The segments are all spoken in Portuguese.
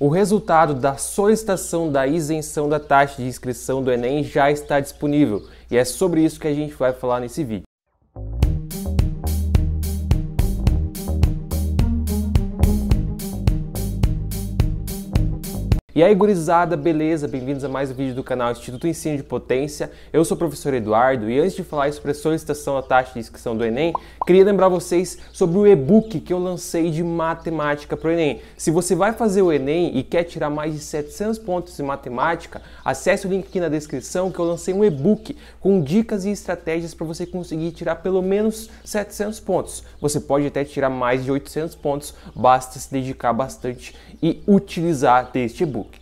O resultado da solicitação da isenção da taxa de inscrição do Enem já está disponível e é sobre isso que a gente vai falar nesse vídeo. E aí, gurizada, beleza? Bem-vindos a mais um vídeo do canal Instituto Ensino de Potência. Eu sou o professor Eduardo e antes de falar sobre a solicitação à taxa de inscrição do Enem, queria lembrar vocês sobre o e-book que eu lancei de matemática para o Enem. Se você vai fazer o Enem e quer tirar mais de 700 pontos em matemática, acesse o link aqui na descrição que eu lancei um e-book com dicas e estratégias para você conseguir tirar pelo menos 700 pontos. Você pode até tirar mais de 800 pontos, basta se dedicar bastante e utilizar este e-book. Facebook.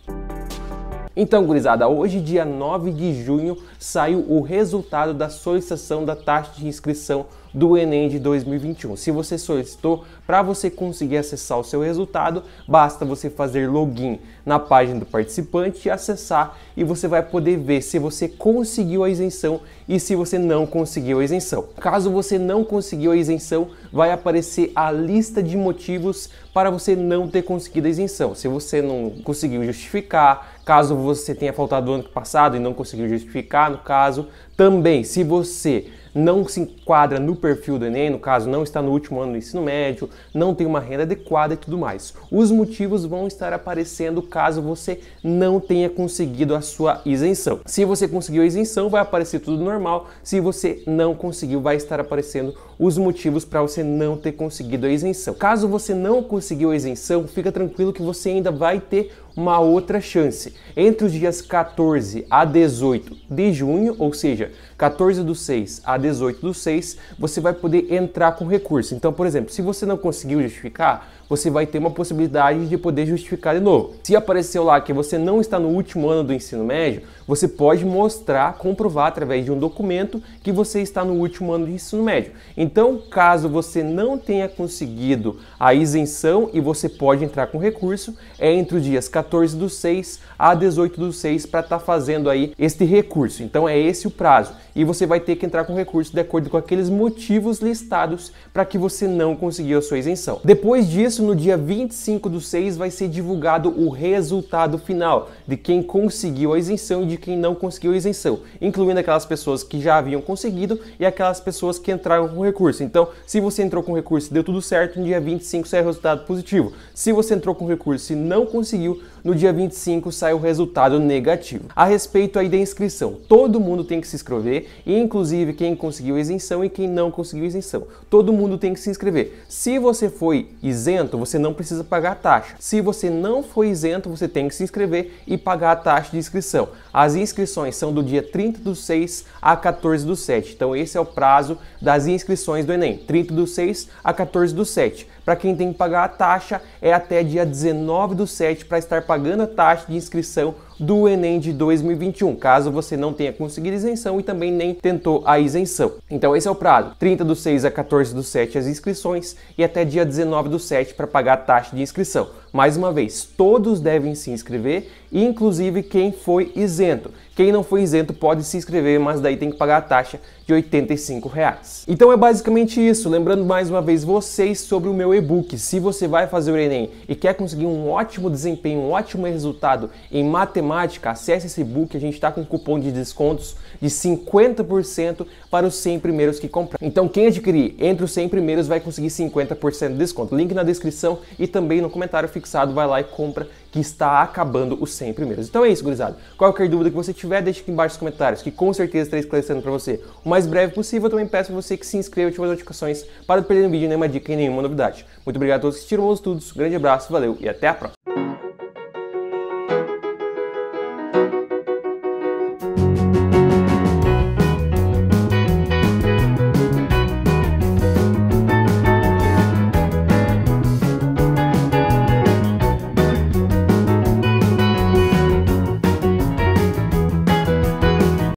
Então, gurizada, hoje, dia 9 de junho, saiu o resultado da solicitação da taxa de inscrição do Enem de 2021. Se você solicitou, para você conseguir acessar o seu resultado, basta você fazer login na página do participante e acessar e você vai poder ver se você conseguiu a isenção e se você não conseguiu a isenção. Caso você não conseguiu a isenção, vai aparecer a lista de motivos para você não ter conseguido a isenção. Se você não conseguiu justificar, caso você tenha faltado ano passado e não conseguiu justificar, no caso, também se você não se enquadra no perfil do Enem, no caso, não está no último ano do ensino médio, não tem uma renda adequada e tudo mais. Os motivos vão estar aparecendo caso você não tenha conseguido a sua isenção. Se você conseguiu a isenção, vai aparecer tudo normal. Se você não conseguiu, vai estar aparecendo os motivos para você não ter conseguido a isenção. Caso você não conseguiu a isenção, fica tranquilo que você ainda vai ter uma outra chance. Entre os dias 14 a 18 de junho, ou seja, 14 do 6 a 18 do 6, você vai poder entrar com recurso. Então, por exemplo, se você não conseguiu justificar, você vai ter uma possibilidade de poder justificar de novo. Se apareceu lá que você não está no último ano do ensino médio, você pode mostrar, comprovar através de um documento que você está no último ano do ensino médio. Então, caso você não tenha conseguido a isenção e você pode entrar com recurso, é entre os dias 14 do 6 a 18 do 6 para estar tá fazendo aí este recurso. Então, é esse o prazo. E você vai ter que entrar com recurso de acordo com aqueles motivos listados para que você não conseguiu a sua isenção. Depois disso, isso, no dia 25 do 6 vai ser divulgado o resultado final de quem conseguiu a isenção e de quem não conseguiu a isenção, incluindo aquelas pessoas que já haviam conseguido e aquelas pessoas que entraram com recurso. Então, se você entrou com recurso e deu tudo certo, no dia 25 sai o resultado positivo. Se você entrou com recurso e não conseguiu, no dia 25 sai o resultado negativo. A respeito aí da inscrição, todo mundo tem que se inscrever, inclusive quem conseguiu a isenção e quem não conseguiu a isenção. Todo mundo tem que se inscrever. Se você foi isento, isento, você não precisa pagar a taxa. Se você não for isento, você tem que se inscrever e pagar a taxa de inscrição. As inscrições são do dia 30 do 6 a 14 do 7. Então esse é o prazo das inscrições do Enem, 30 do 6 a 14 do 7. Para quem tem que pagar a taxa é até dia 19 do 7 para estar pagando a taxa de inscrição do Enem de 2021, caso você não tenha conseguido isenção e também nem tentou a isenção. Então esse é o prazo, 30 do 6 a 14 do 7 as inscrições e até dia 19 do 7 para pagar a taxa de inscrição. Mais uma vez, todos devem se inscrever, inclusive quem foi isento. Quem não foi isento pode se inscrever, mas daí tem que pagar a taxa de R$ Reais. Então é basicamente isso. Lembrando mais uma vez vocês sobre o meu e-book. Se você vai fazer o Enem e quer conseguir um ótimo desempenho, um ótimo resultado em matemática, acesse esse book, a gente está com cupom de descontos de 50% para os 100 primeiros que comprar. Então quem adquirir entre os 100 primeiros vai conseguir 50% de desconto. Link na descrição e também no comentário fixado, vai lá e compra que está acabando os 100 primeiros. Então é isso, gurizada. Qualquer dúvida que você tiver, deixe aqui embaixo nos comentários, que com certeza estarei tá esclarecendo para você o mais breve possível. Eu também peço para você que se inscreva e ative as notificações para não perder nenhum vídeo, nenhuma dica e nenhuma novidade. Muito obrigado a todos que assistiram os estudos. Grande abraço, valeu e até a próxima.